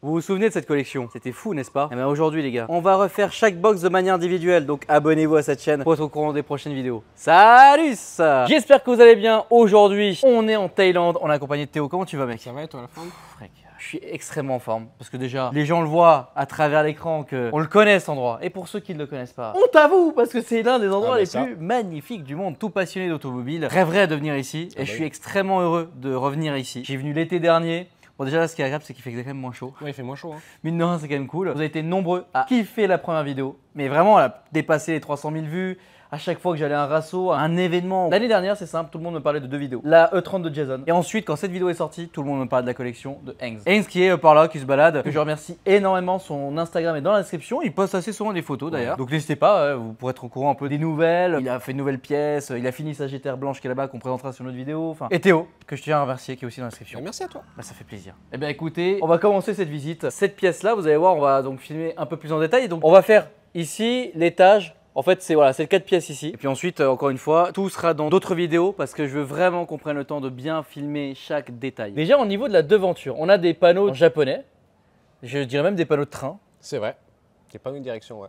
Vous vous souvenez de cette collection C'était fou, n'est-ce pas Et eh ben, aujourd'hui, les gars, on va refaire chaque box de manière individuelle, donc abonnez-vous à cette chaîne pour être au courant des prochaines vidéos. Salut J'espère que vous allez bien. Aujourd'hui, on est en Thaïlande, on est accompagné de Théo. Comment tu vas, mec Ça va toi, je suis extrêmement en forme parce que déjà les gens le voient à travers l'écran que on le connaît cet endroit et pour ceux qui ne le connaissent pas on t'avoue parce que c'est l'un des endroits ah, bah les plus magnifiques du monde tout passionné d'automobile rêverait de venir ici ah et bah je suis extrêmement heureux de revenir ici j'ai venu l'été dernier Bon, déjà, là, ce qui est agréable, c'est qu'il fait quand même moins chaud. Ouais, il fait moins chaud. Hein. Mine de rien, c'est quand même cool. Vous avez été nombreux à kiffer la première vidéo, mais vraiment, elle a dépassé les 300 000 vues à chaque fois que j'allais à un rasso, à un événement. L'année dernière, c'est simple, tout le monde me parlait de deux vidéos. La E30 de Jason. Et ensuite, quand cette vidéo est sortie, tout le monde me parle de la collection de Hanks. Hanks qui est euh, par là, qui se balade, que je remercie énormément. Son Instagram est dans la description. Il poste assez souvent des photos d'ailleurs. Donc n'hésitez pas, euh, vous pourrez être au courant un peu des nouvelles. Il a fait une nouvelle pièce, euh, il a fini sa GTR blanche qui est là-bas, qu'on présentera sur notre vidéo. Enfin, et Théo, que je tiens à remercier, qui est aussi dans la description. Bah, merci à toi. Bah, ça fait plaisir. Eh bien écoutez, on va commencer cette visite. Cette pièce-là, vous allez voir, on va donc filmer un peu plus en détail. Donc on va faire ici l'étage en fait, c'est voilà, c'est quatre pièces ici. Et puis ensuite, euh, encore une fois, tout sera dans d'autres vidéos parce que je veux vraiment qu'on prenne le temps de bien filmer chaque détail. Déjà, au niveau de la devanture, on a des panneaux japonais. Je dirais même des panneaux de train. C'est vrai. Des panneaux de direction, ouais.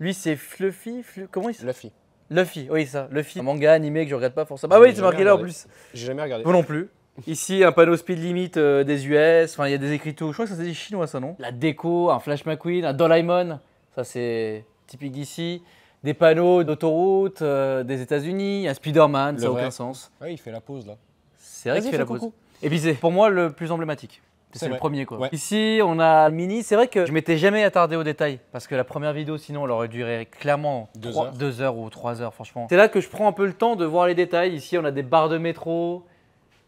Lui, c'est Fluffy, comment il s'appelle Luffy. Luffy, oui, ça. Luffy. Un manga animé que je regarde pas forcément. Ah oui, c'est marqué là en plus. J'ai jamais regardé. Moi non plus. Ici, un panneau speed limit euh, des US. Enfin, il y a des écritures. Je crois que ça, c'est Chinois, ça, non La déco, un Flash McQueen, un Doraemon. Ça, c'est typique ici des panneaux d'autoroute euh, des États-Unis, un Spider-Man, ça n'a aucun sens. Ouais, il fait la pause là. C'est vrai qu'il fait la pause. Et puis pour moi le plus emblématique. C'est le premier quoi. Ici, on a le Mini. C'est vrai que je m'étais jamais attardé aux détails parce que la première vidéo, sinon, elle aurait duré clairement 2 heures. heures. ou 3 heures, franchement. C'est là que je prends un peu le temps de voir les détails. Ici, on a des barres de métro,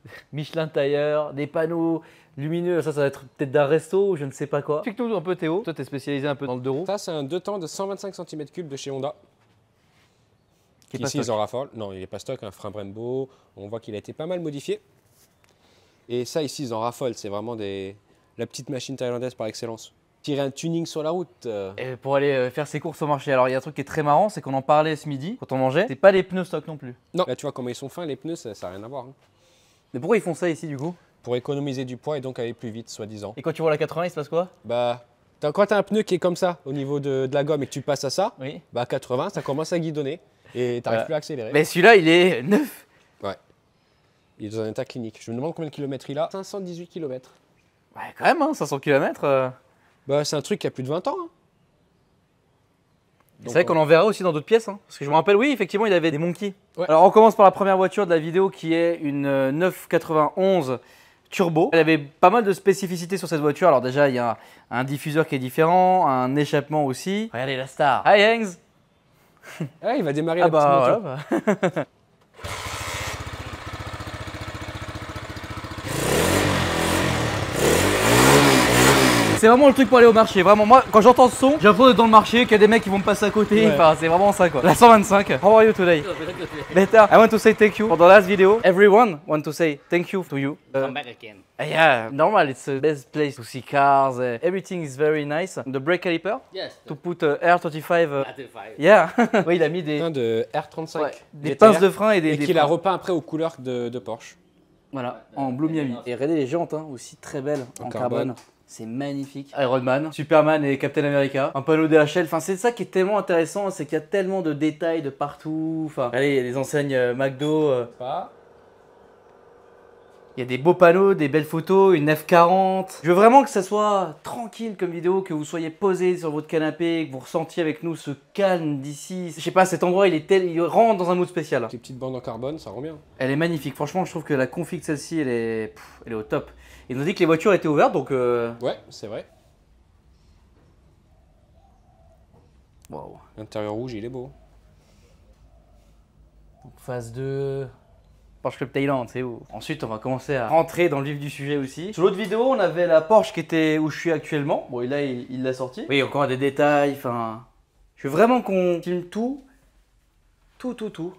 Michelin Tailleur, des panneaux lumineux, ça, ça va être peut-être d'un resto ou je ne sais pas quoi. Explique-nous un peu Théo, toi t'es spécialisé un peu dans le deux roues. Ça c'est un deux temps de 125 cm3 de chez Honda. Qui Ici ils en raffolent, non il est pas stock, un frein Brembo, on voit qu'il a été pas mal modifié. Et ça ici ils en raffolent, c'est vraiment des... la petite machine thaïlandaise par excellence tirer un tuning sur la route. Euh. Et pour aller euh, faire ses courses au marché. Alors il y a un truc qui est très marrant, c'est qu'on en parlait ce midi quand on mangeait. C'est pas les pneus stock non plus. Non, là tu vois comment ils sont fins les pneus, ça n'a rien à voir. Hein. Mais pourquoi ils font ça ici du coup Pour économiser du poids et donc aller plus vite, soi-disant. Et quand tu vois la 80, il se passe quoi Bah, as, quand t'as un pneu qui est comme ça au niveau de, la gomme et que tu passes à ça, oui. bah 80, ça commence à guidonner et t'arrives plus à accélérer. Mais celui-là, il est neuf. Ouais. Il est dans un état clinique. Je me demande combien de kilomètres il a. 518 kilomètres. Ouais, quand même, hein, 500 km. Euh. Bah, c'est un truc qui a plus de 20 ans. Hein. C'est vrai qu'on euh, en verra aussi dans d'autres pièces. Hein. Parce que je me rappelle, oui, effectivement, il avait des monkeys. Alors, on commence par la première voiture de la vidéo qui est une 991 euh, turbo. Elle avait pas mal de spécificités sur cette voiture. Alors, déjà, il y a un diffuseur qui est différent, un échappement aussi. Regardez la star. Hi, Hengs. il va démarrer ah la bah, petite moto. C'est vraiment le truc pour aller au marché. Vraiment, moi, quand j'entends ce son, j'ai l'impression dans le marché, qu'il y a des mecs qui vont me passer à côté. Enfin, c'est vraiment ça quoi. La 125. How are you today? Better. I want to say thank you for the last video. Everyone want to say thank you to you. Come euh, back again. Eh, yeah, normal. It's the best place to see cars. Eh. everything is very nice. The brake caliper. Yes. To put uh, R35. r uh, ah, Yeah. Oui, il a mis des. de R35. des pinces de frein et des. Et qu'il a repeint après aux couleurs de, Porsche. Voilà, en bleu Miami. Et regardez les jantes hein, aussi très belles en, carbone. C'est magnifique. Iron Man, Superman et Captain America. Un panneau DHL. Enfin, c'est ça qui est tellement intéressant, c'est qu'il y a tellement de détails de partout. Enfin, allez, il y a des enseignes euh, McDo. Euh. il y a des beaux panneaux, des belles photos, une F40. Je veux vraiment que ça soit tranquille comme vidéo, que vous soyez posé sur votre canapé, que vous ressentiez avec nous ce calme d'ici. Je sais pas, cet endroit, il est tel, il rentre dans un mood spécial. Les petites bandes en carbone, ça rend bien. Elle est magnifique. Franchement, je trouve que la config celle-ci, elle est, elle est au top. Ils nous dit que les voitures étaient ouvertes, donc. Euh... Ouais, c'est vrai. Wow. L'intérieur rouge, il est beau. Donc, phase 2. Porsche Club Thaïlande, c'est où Ensuite, on va commencer à rentrer dans le vif du sujet aussi. Sur l'autre vidéo, on avait la Porsche qui était où je suis actuellement. Bon, et là, il l'a sorti. Oui, encore des détails, enfin. Je veux vraiment qu'on filme tout. Tout, tout, tout.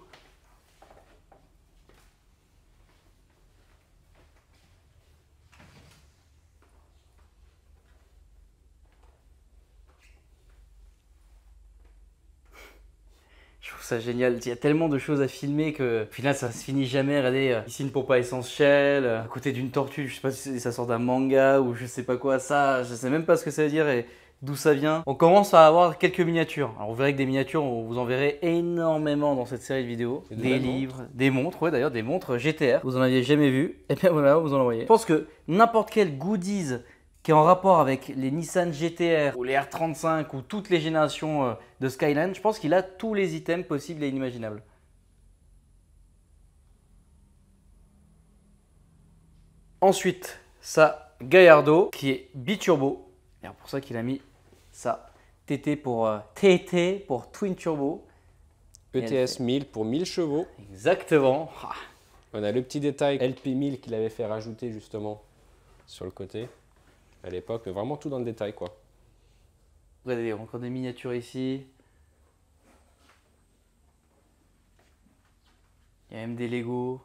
génial. Il y a tellement de choses à filmer que finalement ça se finit jamais. Regardez, euh, ici une pompe à essence Shell, euh, à côté d'une tortue, je sais pas si ça sort d'un manga ou je sais pas quoi. Ça, je sais même pas ce que ça veut dire et d'où ça vient. On commence à avoir quelques miniatures. Alors vous verrez que des miniatures, on vous en verrez énormément dans cette série de vidéos. Des, livres, des montres, ouais d'ailleurs des montres GTR. Vous en aviez jamais vu, et eh bien voilà, vous en envoyez. Je pense que n'importe quel goodies qui est en rapport avec les Nissan GTR ou les R35 ou toutes les générations euh, de Skyline, je pense qu'il a tous les items possibles et inimaginables. Ensuite, ça Gallardo qui est biturbo. C'est pour ça qu'il a mis ça TT pour TT euh, pour twin turbo. ETS e 1000 pour 1000 chevaux. Exactement. On a le petit détail LP1000 qu'il avait fait rajouter justement sur le côté à l'époque, vraiment tout dans le détail quoi. Regardez, encore des miniatures ici. Il y a même des Lego.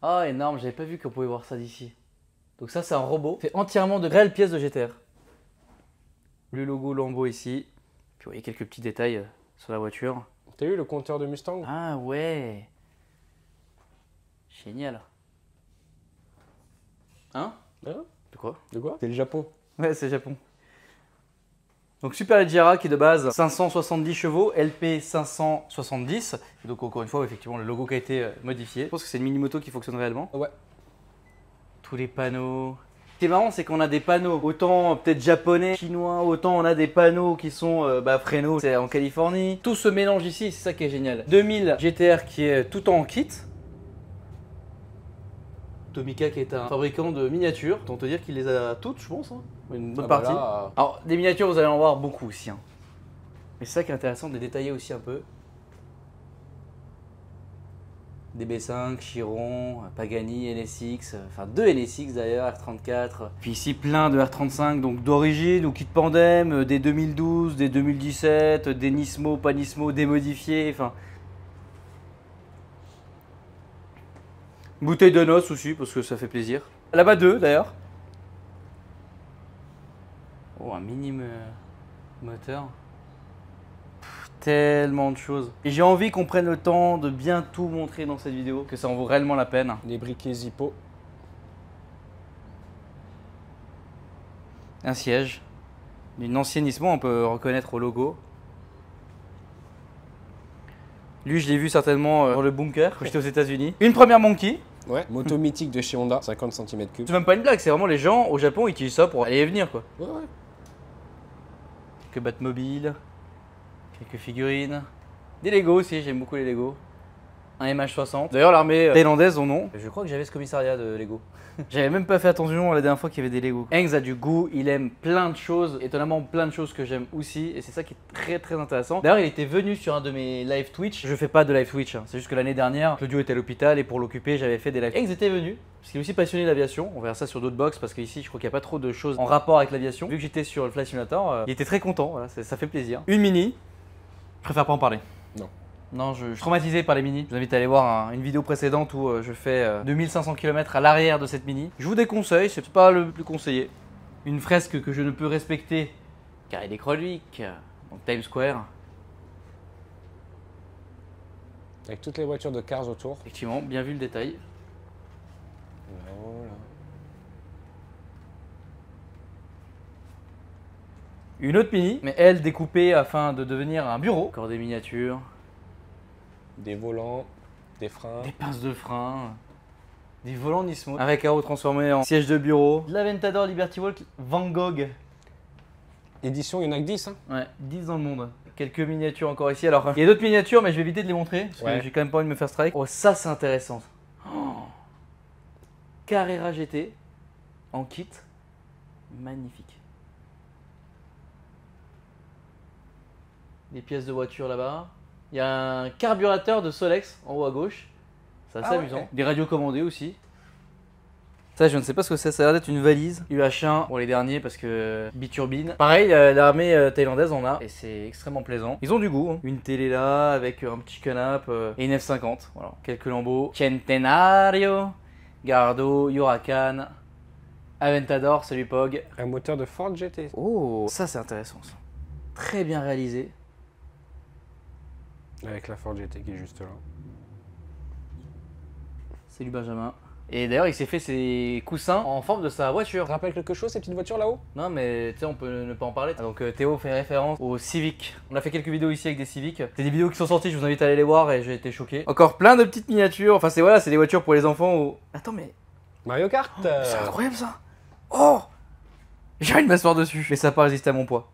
Ah, oh, énorme, j'avais pas vu qu'on pouvait voir ça d'ici. Donc ça, c'est un robot. fait entièrement de réelles pièces de GTR. Le logo Lambo ici. Puis vous voyez quelques petits détails euh, sur la voiture. T'as eu le compteur de Mustang Ah ouais Génial Hein ah, De quoi De quoi C'est le Japon. Ouais, c'est le Japon. Donc Super Gira qui est de base 570 chevaux, LP 570. donc encore une fois, effectivement, le logo qui a été euh, modifié. Je pense que c'est une mini moto qui fonctionne réellement. Ouais. Tous les panneaux. Ce qui est marrant, c'est qu'on a des panneaux, autant peut-être japonais, chinois, autant on a des panneaux qui sont euh, bah, c'est en Californie. Tout se mélange ici, c'est ça qui est génial. 2000 GTR qui est tout en kit. Tomica, qui est un fabricant de miniatures. Tant te dire qu'il les a toutes, je pense. Hein. Une bonne ah bah partie. Euh, Alors, des miniatures, vous allez en voir beaucoup aussi. Hein. Mais c'est ça qui est intéressant de les détailler aussi un peu. DB5, Chiron, Pagani, NSX, enfin deux NSX d'ailleurs, R34. Puis ici plein de R35, donc d'origine ou kit Pandem, euh, des 2012, des 2017, des Nismo, pas Nismo, démodifiés. enfin Bouteille de noces aussi, parce que ça fait plaisir. Là-bas, deux d'ailleurs. Oh, un minime moteur. tellement de choses. Et j'ai envie qu'on prenne le temps de bien tout montrer dans cette vidéo, que ça en vaut réellement la peine. Les briquets Zippo. Un siège. D'une anciennisme, on peut reconnaître au logo. Lui, je l'ai vu certainement euh, dans le bunker quand j'étais aux États-Unis. Une première monkey. Ouais. Moto mythique de chez Honda, 50 cm3. C'est même pas une blague, c'est vraiment les gens au Japon utilisent ça pour aller et venir quoi. Ouais, ouais. Que Batmobile, quelques figurines, des Lego aussi, j'aime beaucoup les Lego. Un MH60. D'ailleurs, l'armée euh, thaïlandaise, en nom. Je crois que j'avais ce commissariat de Lego. J'avais même pas fait attention la dernière fois qu'il y avait des Lego. Hanks a du goût, il aime plein de choses, étonnamment plein de choses que j'aime aussi, et c'est ça qui est très très intéressant. D'ailleurs, il était venu sur un de mes live Twitch. Je fais pas de live Twitch, hein. c'est juste que l'année dernière, Claudio était à l'hôpital et pour l'occuper, j'avais fait des lives. Hanks était venu, parce qu'il est aussi passionné d'aviation. On verra ça sur d'autres box parce qu'ici, je crois qu'il y a pas trop de choses en rapport avec l'aviation. Vu que j'étais sur le Flight Simulator, euh, il était très content, ça fait plaisir. Une mini, je préfère pas en parler. Non, je, suis traumatisé par les mini. Je vous invite à aller voir une vidéo précédente où euh, je fais 2500 euh, km à l'arrière de cette mini. Je vous déconseille, c'est pas le plus conseillé. Une fresque que je ne peux respecter car elle est chronique, donc euh, Times Square. Avec toutes les voitures de Cars autour. Effectivement, bien vu le détail. Voilà. Une autre mini, mais elle découpée afin de devenir un bureau. Encore des miniatures, des volants, des freins. Des pinces de freins, des volants Avec Un haut transformé en siège de bureau. l'Aventador Liberty Walk Van Gogh. Édition, il y en a que 10. Hein. Ouais, 10 dans le monde. Quelques miniatures encore ici. Alors, il y a d'autres miniatures, mais je vais éviter de les montrer. Parce que j'ai quand même pas envie de me faire strike. Oh, ça, c'est intéressant. Oh. Carrera GT en kit. Magnifique. Des pièces de voiture là-bas. Il y a un carburateur de Solex en haut à gauche. C'est assez ah amusant. Des radios commandées aussi. Ça, je ne sais pas ce que c'est. Ça a l'air d'être une valise UH1 pour les derniers parce que biturbine. Pareil, euh, l'armée euh, thaïlandaise en a et c'est extrêmement plaisant. Ils ont du goût. Hein. Une télé là avec euh, un petit canap et une F50. Voilà. Quelques lambeaux. Centenario, Gardo, Huracan, Aventador, salut Pog. Un moteur de Ford GT. Oh, ça c'est intéressant ça. Très bien réalisé. Avec la Ford GT qui est juste là. Salut Benjamin. Et d'ailleurs, il s'est fait ses coussins en forme de sa voiture. Ça rappelle quelque chose, ces petites voitures là-haut Non, mais tu sais, on peut ne pas en parler. Donc, euh, Théo fait référence au Civic. On a fait quelques vidéos ici avec des Civics. C'est des vidéos qui sont sorties, je vous invite à aller les voir et j'ai été choqué. Encore plein de petites miniatures. Enfin, c'est voilà, c'est des voitures pour les enfants. ou... Attends, mais. Mario Kart euh. C'est incroyable ça Oh J'ai une m'asseoir dessus. Mais ça n'a pas résisté à mon poids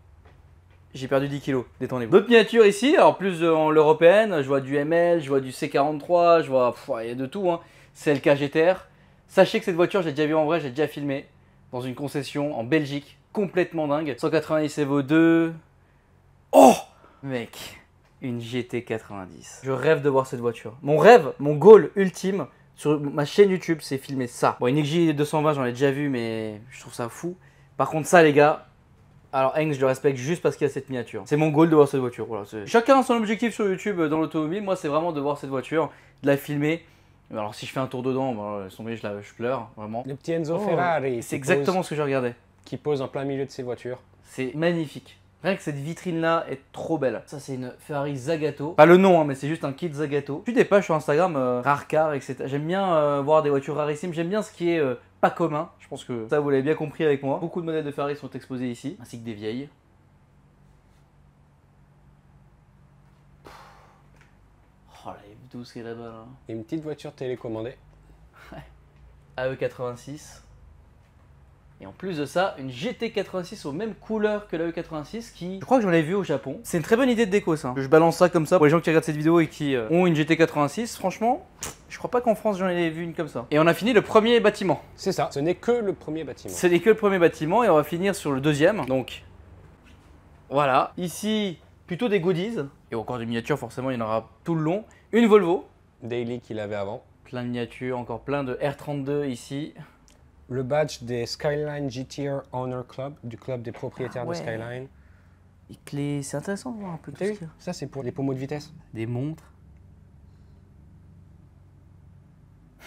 j'ai perdu 10 kilos, détendez-vous. D'autres miniatures ici, alors plus euh, en l'européenne, je vois du ML, je vois du C43, je vois, il y a de tout, hein. c'est le KGTR. Sachez que cette voiture, j'ai déjà vu en vrai, j'ai déjà filmé dans une concession en Belgique, complètement dingue. 190 Evo 2. Oh Mec, une GT90. Je rêve de voir cette voiture. Mon rêve, mon goal ultime sur ma chaîne YouTube, c'est filmer ça. Bon, une XJ220, j'en ai déjà vu, mais je trouve ça fou. Par contre, ça, les gars, alors Heng, je le respecte juste parce qu'il a cette miniature. C'est mon goal de voir cette voiture. Chacun a son objectif sur YouTube euh, dans l'automobile. Moi, c'est vraiment de voir cette voiture, de la filmer. Alors si je fais un tour dedans, bah, je, je pleure vraiment. Le petit Enzo oh. Ferrari. C'est exactement ce que je regardais. Qui pose en plein milieu de ces voitures. C'est magnifique. Rien que cette vitrine-là est trop belle. Ça, c'est une Ferrari Zagato. Pas le nom, hein, mais c'est juste un kit Zagato. Tu des sur Instagram, euh, rare car, etc. J'aime bien euh, voir des voitures rarissimes. J'aime bien ce qui est euh, pas commun. Je pense que ça, vous l'avez bien compris avec moi. Beaucoup de modèles de Ferrari sont exposés ici, ainsi que des vieilles. Oh, la F12 qui est là-bas, là. Et une petite voiture télécommandée. Ouais. AE86. Et en plus de ça, une GT86 aux mêmes couleurs que la E86 qui, je crois que j'en ai vu au Japon. C'est une très bonne idée de déco ça. Je balance ça comme ça pour les gens qui regardent cette vidéo et qui euh, ont une GT86. Franchement, je crois pas qu'en France j'en ai vu une comme ça. Et on a fini le premier bâtiment. C'est ça, ce n'est que le premier bâtiment. Ce n'est que le premier bâtiment et on va finir sur le deuxième. Donc, voilà. Ici, plutôt des goodies. Et encore des miniatures, forcément, il y en aura tout le long. Une Volvo. Daily qu'il avait avant. Plein de miniatures, encore plein de R32 ici le badge des Skyline GTR Honor Club, du club des propriétaires de ah Skyline. c'est intéressant de voir un peu tout y Ça, c'est pour les pommeaux de vitesse. Des montres.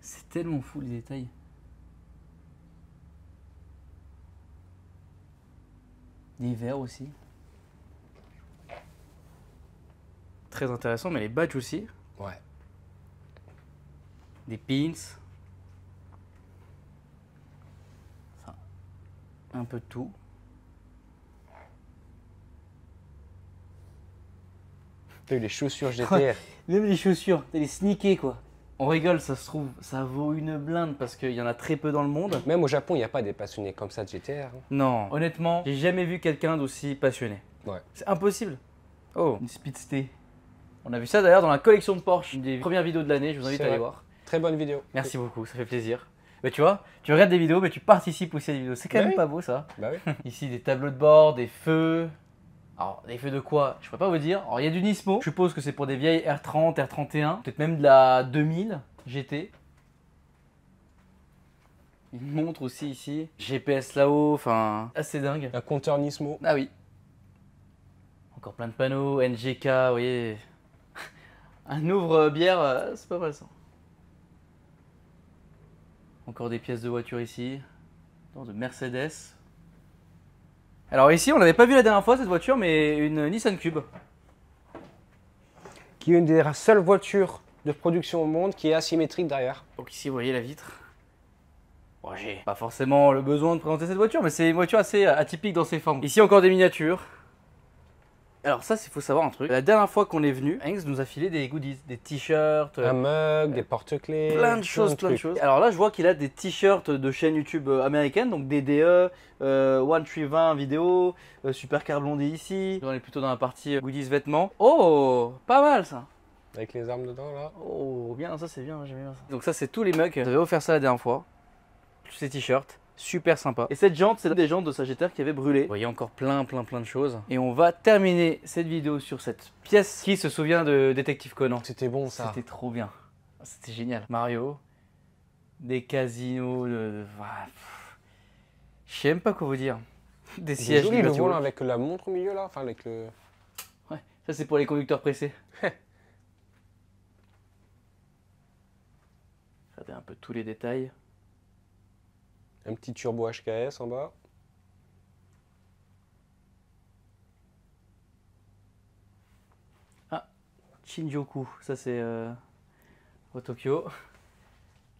c'est tellement fou les détails. Des verres aussi. Très intéressant, mais les badges aussi. Ouais. Des pins. un peu tout. Les chaussures GTR. même les chaussures, les sneakers quoi. On rigole, ça se trouve, ça vaut une blinde parce qu'il y en a très peu dans le monde. Même au Japon, il n'y a pas des passionnés comme ça de GTR. Hein. Non, honnêtement, j'ai jamais vu quelqu'un d'aussi passionné. Ouais. C'est impossible. Oh, une Speedster. On a vu ça d'ailleurs dans la collection de Porsche, une des premières vidéos de l'année, je vous invite à aller voir. Très bonne vidéo. Merci beaucoup, ça fait plaisir. Mais tu vois, tu regardes des vidéos, mais tu participes aussi à des vidéos. C'est quand même pas beau ça. Bah oui. Ici, des tableaux de bord, des feux. Alors, des feux de quoi Je pourrais pas vous dire. Alors, il y a du Nismo. Je suppose que c'est pour des vieilles R30, R31, peut-être même de la 2000 GT. Une montre aussi ici. GPS là-haut, enfin, assez dingue. Un compteur Nismo. Ah oui. Encore plein de panneaux, NGK, vous voyez. Un ouvre-bière, euh, c'est pas mal ça. Encore des pièces de voiture ici. de Mercedes. Alors ici, on n'avait pas vu la dernière fois cette voiture, mais une Nissan Cube. Qui est une des seules voitures de production au monde qui est asymétrique derrière. Donc ici, vous voyez la vitre. Bon, J'ai pas forcément le besoin de présenter cette voiture, mais c'est une voiture assez euh, atypique dans ses formes. Ici, encore des miniatures. Alors ça, il faut savoir un truc. La dernière fois qu'on est venu, Hanks nous a filé des goodies, des t-shirts, euh, un mug, des porte-clés, plein de choses, plein de, choses. Alors là, je vois qu'il a des t-shirts de chaîne YouTube euh, américaine donc DDE, euh, One 20 vidéo, euh, Supercar Blondie ici. On est plutôt dans la partie goodies vêtements. Oh, pas mal ça. Avec les armes dedans là. Oh, bien, ça c'est bien, j'aime bien ça. Donc ça, c'est tous les mugs. J'avais offert ça la dernière fois. Tous ces t-shirts super sympa. Et cette jante, c'est des jantes de Sagittaire qui avait brûlé. Vous voyez encore plein, plein, plein de choses. Et on va terminer cette vidéo sur cette pièce. Qui se souvient de Détective Conan C'était bon ça. C'était trop bien. C'était génial. Mario, des casinos, de... Je sais même pas quoi vous dire. Des sièges joli, le avec la montre au milieu là, avec le... Ouais, ça c'est pour les conducteurs pressés. Regardez un peu tous les détails. Un petit turbo HKS en bas. Ah, Shinjuku, ça c'est euh, au Tokyo.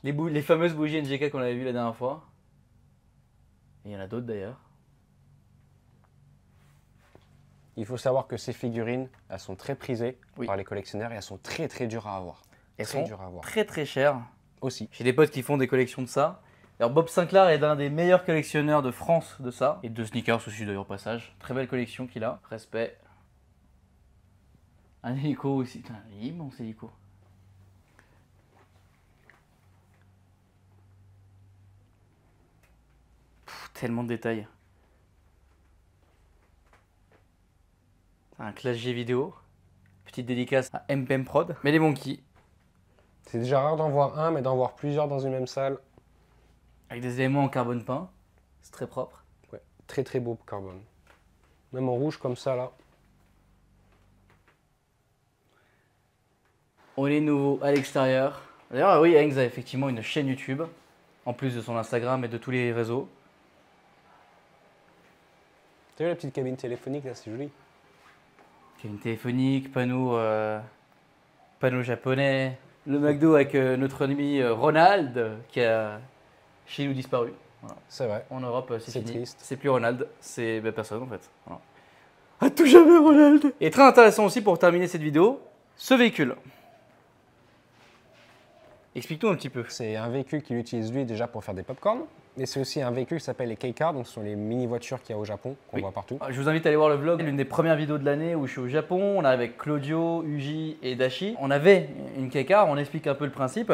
Les, les fameuses bougies NGK qu'on avait vu la dernière fois. il y en a d'autres d'ailleurs. Il faut savoir que ces figurines, elles sont très prisées par les collectionneurs et elles sont très très dures à avoir. Elles très sont dures à avoir. très très chères. Aussi. J'ai des potes qui font des collections de ça alors Bob Sinclair est l'un des meilleurs collectionneurs de France de ça, et de sneakers aussi d'ailleurs au passage. Très belle collection qu'il a, respect. Un hélico aussi, Putain, immense hélico. tellement de détails. Un clash vidéo. Petite dédicace à MPM Prod. Mais les monkeys. C'est déjà rare d'en voir un, mais d'en voir plusieurs dans une même salle, avec des éléments en carbone peint, c'est très propre. Ouais, très très beau carbone. Même en rouge comme ça là. On est nouveau à l'extérieur. D'ailleurs, oui, Hanks a effectivement une chaîne YouTube, en plus de son Instagram et de tous les réseaux. T'as vu la petite cabine téléphonique là, c'est joli. Cabine téléphonique, panneau, euh, panneau japonais. Le McDo avec euh, notre ami euh, Ronald qui a ou disparu. Voilà. C'est vrai. En Europe, euh, c'est triste. C'est plus Ronald, c'est ben, personne en fait. Voilà. À tout jamais Ronald Et très intéressant aussi pour terminer cette vidéo, ce véhicule. Explique-nous un petit peu. C'est un véhicule qu'il utilise lui déjà pour faire des popcorn, Et c'est aussi un véhicule qui s'appelle les k donc ce sont les mini-voitures qu'il y a au Japon, qu'on voit partout. Ah, je vous invite à aller voir le vlog, l'une des premières vidéos de l'année où je suis au Japon, on est avec Claudio, Uji et Dashi. On avait une K-Car, on explique un peu le principe.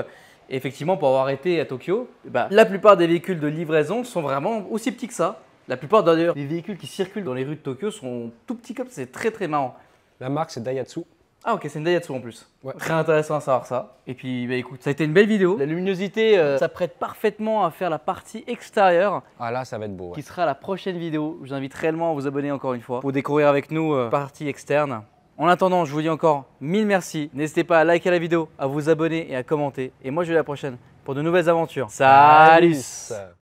Et effectivement, pour avoir été à Tokyo, eh ben, la plupart des véhicules de livraison sont vraiment aussi petits que ça. La plupart d'ailleurs les véhicules qui circulent dans les rues de Tokyo sont tout petits comme c'est très très marrant. La marque c'est Daihatsu. Ah ok, c'est une Daihatsu en plus. Très intéressant à savoir ça. Et puis bah, écoute, ça a été une belle vidéo. La luminosité euh, s'apprête parfaitement à faire la partie extérieure. Ah là, ça va être beau. Qui sera la prochaine vidéo. Je vous invite réellement à vous abonner encore une fois pour découvrir avec nous la euh, partie externe. En attendant, je vous dis encore mille merci. N'hésitez pas à liker la vidéo, à vous abonner et à commenter. Et moi, je vous dis à la prochaine pour de nouvelles aventures. Salut